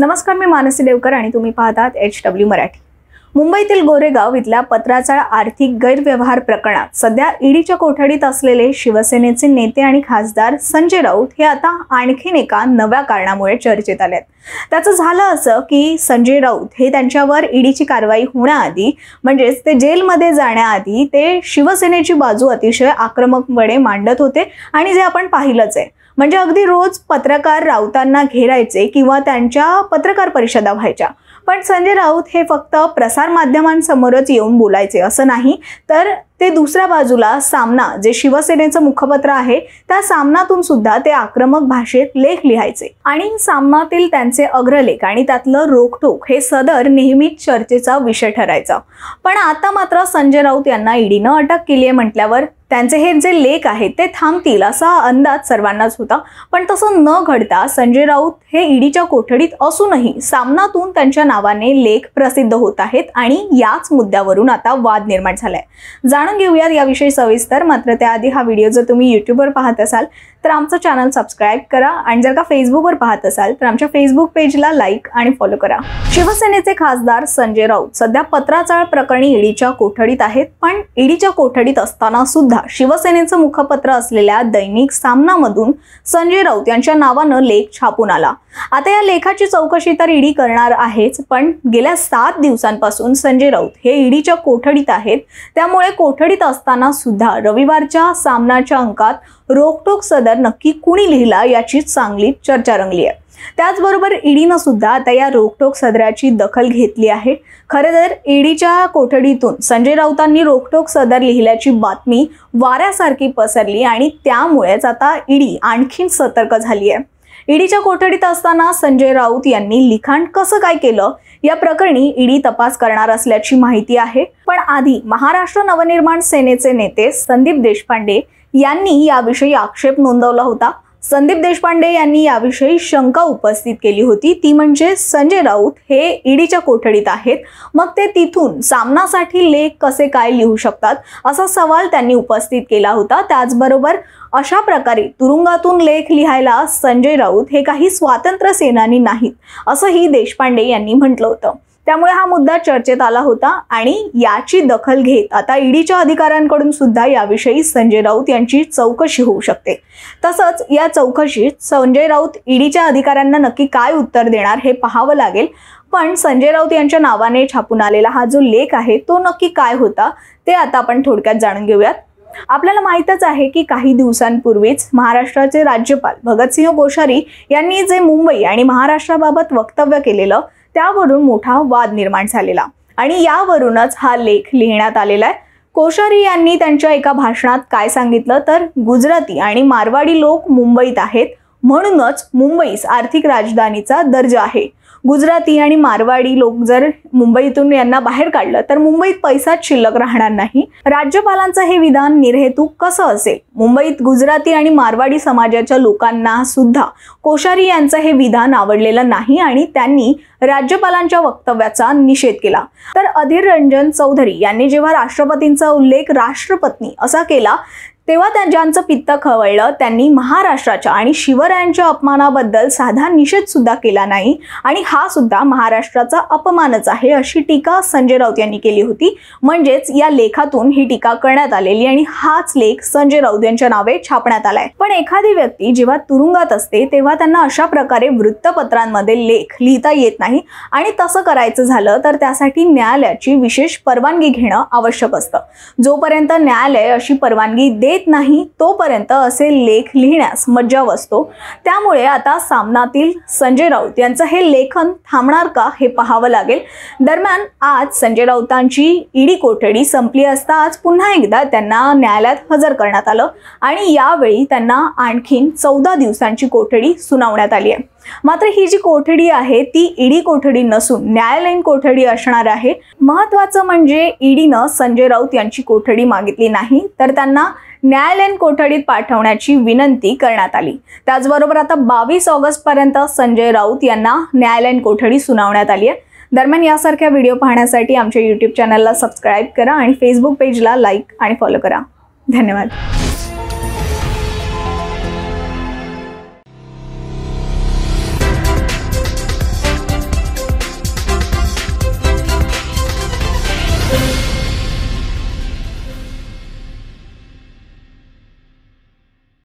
नमस्कार मी मानसी देवकर आणि तुम्ही पाहतात एच डब्ल्यू मराठी मुंबईतील गोरेगाव इथल्या पत्राचा आर्थिक गैरव्यवहार प्रकरणात सध्या ईडीच्या कोठडीत असलेले शिवसेनेचे नेते आणि खासदार संजय राऊत हे आता आणखीन एका नव्या कारणामुळे चर्चेत आले आहेत त्याचं झालं असं की संजय राऊत हे त्यांच्यावर ईडीची कारवाई होण्याआधी म्हणजेच ते जेलमध्ये जाण्याआधी ते शिवसेनेची बाजू अतिशय आक्रमकपणे मांडत होते आणि जे आपण पाहिलंच आहे म्हणजे अगदी रोज पत्रकार राऊतांना घेरायचे किंवा त्यांच्या पत्रकार परिषदा व्हायच्या पण संजय राऊत हे फक्त प्रसारमाध्यमांसमोरच येऊन बोलायचे असं नाही तर ते दुसऱ्या बाजूला सामना जे शिवसेनेचं मुखपत्र आहे त्या सामनातून सुद्धा ते आक्रमक भाषेत लेख लिहायचे आणि सामनातील त्यांचे अग्रलेख आणि त्यातलं रोखोक हे सदर नेहमीच चर्चेचा विषय ठरायचा पण आता मात्र संजय राऊत यांना ईडीनं अटक केली आहे म्हटल्यावर त्यांचे हे जे लेख आहेत ते थांबतील असा अंदाज सर्वांनाच होता पण तसं न घडता संजय राऊत हे ईडीच्या कोठडीत असूनही सामनातून त्यांच्या नावाने लेख प्रसिद्ध होत आहेत आणि याच मुद्द्यावरून आता वाद निर्माण झालाय जाणून घेऊयात याविषयी सविस्तर मात्र त्याआधी हा व्हिडिओ जर तुम्ही युट्यूबवर पाहत असाल तर आमचं चॅनल सबस्क्राईब करा आणि जर का फेसबुकवर पाहत असाल तर आमच्या फेसबुक पेजला लाईक आणि फॉलो करा शिवसेनेचे खासदार संजय राऊत सध्या पत्राचाळ प्रकरणी ईडीच्या कोठडीत आहेत पण ईडीच्या कोठडीत असताना सुद्धा शिवसेनेचं मुखपत्र असलेल्या दैनिक सामनामधून संजय राऊत यांच्या नावानं लेख छापून आला आता या लेखाची चौकशी तर ईडी करणार आहेच पण गेल्या सात दिवसांपासून संजय राऊत हे ईडीच्या कोठडीत आहेत त्यामुळे कोठडीत असताना सुद्धा रविवारच्या सामनाच्या अंकात रोखटोक सदर नक्की कुणी लिहिला याची चांगली चर्चा रंगली आहे त्याचबरोबर ईडीनं सुद्धा आता या रोखटोक सदराची दखल घेतली आहे खरं तर ईडीच्या कोठडीतून संजय राऊतांनी रोखटोक सदर लिहिल्याची बातमी वाऱ्यासारखी पसरली आणि त्यामुळेच आता ईडी आणखीन सतर्क झाली आहे ईडीच्या कोठडीत असताना संजय राऊत यांनी लिखाण कसं काय केलं या प्रकरणी ईडी तपास करणार असल्याची माहिती आहे पण आधी महाराष्ट्र नवनिर्माण सेनेचे नेते संदीप देशपांडे यांनी याविषयी आक्षेप नोंदवला होता संदीप देशपांडे यांनी याविषयी शंका उपस्थित केली होती ती म्हणजे संजय राऊत हे ईडीच्या कोठडीत आहेत मग ते तिथून सामनासाठी लेख कसे काय लिहू शकतात असा सवाल त्यांनी उपस्थित केला होता त्याचबरोबर अशा प्रकारे तुरुंगातून लेख लिहायला संजय राऊत हे काही स्वातंत्र्य सेनानी नाहीत असंही देशपांडे यांनी म्हटलं होतं त्यामुळे हा मुद्दा चर्चेत आला होता आणि याची दखल घेत आता ईडीच्या अधिकाऱ्यांकडून सुद्धा याविषयी संजय राऊत यांची चौकशी होऊ शकते तसंच या चौकशीत संजय राऊत ईडीच्या अधिकाऱ्यांना नक्की काय उत्तर देणार हे पाहावं लागेल पण संजय राऊत यांच्या नावाने छापून आलेला हा जो लेख आहे तो नक्की काय होता ते आता आपण थोडक्यात जाणून घेऊयात आपल्याला माहितच आहे की काही दिवसांपूर्वीच महाराष्ट्राचे राज्यपाल भगतसिंह कोश्यारी यांनी जे मुंबई आणि महाराष्ट्राबाबत वक्तव्य केलेलं त्यावरून मोठा वाद निर्माण झालेला आणि यावरूनच हा लेख लिहिण्यात आलेला आहे कोश्यारी यांनी त्यांच्या एका भाषणात काय सांगितलं तर गुजराती आणि मारवाडी लोक मुंबईत आहेत म्हणूनच मुंबईस आर्थिक राजधानीचा दर्जा आहे गुजराती आणि मारवाडी लोक जर मुंबईतून यांना बाहेर काढलं तर मुंबईत पैसाच शिल्लक राहणार नाही राज्यपालांचं हे विधान निर्हेतू कसं असेल मुंबईत गुजराती आणि मारवाडी समाजाच्या लोकांना सुद्धा कोश्यारी यांचं हे विधान आवडलेलं नाही आणि त्यांनी राज्यपालांच्या वक्तव्याचा निषेध केला तर अधीर रंजन चौधरी यांनी जेव्हा राष्ट्रपतींचा उल्लेख राष्ट्रपत्नी असा केला तेव्हा त्या ज्यांचं पित्त खवळलं त्यांनी महाराष्ट्राच्या आणि शिवरायांच्या अपमानाबद्दल साधा निषेध सुद्धा केला नाही आणि हा सुद्धा महाराष्ट्राचा अपमानच आहे अशी टीका संजय राऊत यांनी केली होती म्हणजेच या लेखातून ही टीका करण्यात आलेली आणि हाच लेख संजय राऊत यांच्या नावे छापण्यात आलाय पण एखादी व्यक्ती जेव्हा तुरुंगात असते तेव्हा त्यांना अशा प्रकारे वृत्तपत्रांमध्ये लेख लिहिता येत नाही आणि तसं करायचं झालं तर त्यासाठी न्यायालयाची विशेष परवानगी घेणं आवश्यक असतं जोपर्यंत न्यायालय अशी परवानगी दे येत नाही तोपर्यंत असे लेख लिहिण्यास मज्जाव असतो त्यामुळे आता सामनातील संजय राऊत यांचं हे लेखन थांबणार का हे पाहावं लागेल दरम्यान आज संजय राऊतांची ईडी कोठडी संपली असता आज पुन्हा एकदा त्यांना न्यायालयात हजर करण्यात आलं आणि यावेळी त्यांना आणखीन चौदा दिवसांची कोठडी सुनावण्यात आली आहे मात्र ही जी कोठडी आहे ती ईडी कोठडी नसून न्यायालयीन कोठडी असणार आहे महत्वाचं म्हणजे ईडीनं संजय राऊत यांची कोठडी मागितली नाही तर त्यांना न्यायालयीन कोठडीत पाठवण्याची विनंती करण्यात आली त्याचबरोबर आता बावीस ऑगस्ट पर्यंत संजय राऊत यांना न्यायालयीन कोठडी सुनावण्यात आली आहे दरम्यान यासारख्या व्हिडिओ पाहण्यासाठी आमच्या यूट्यूब चॅनलला सबस्क्राईब करा आणि फेसबुक पेजला लाईक आणि फॉलो करा धन्यवाद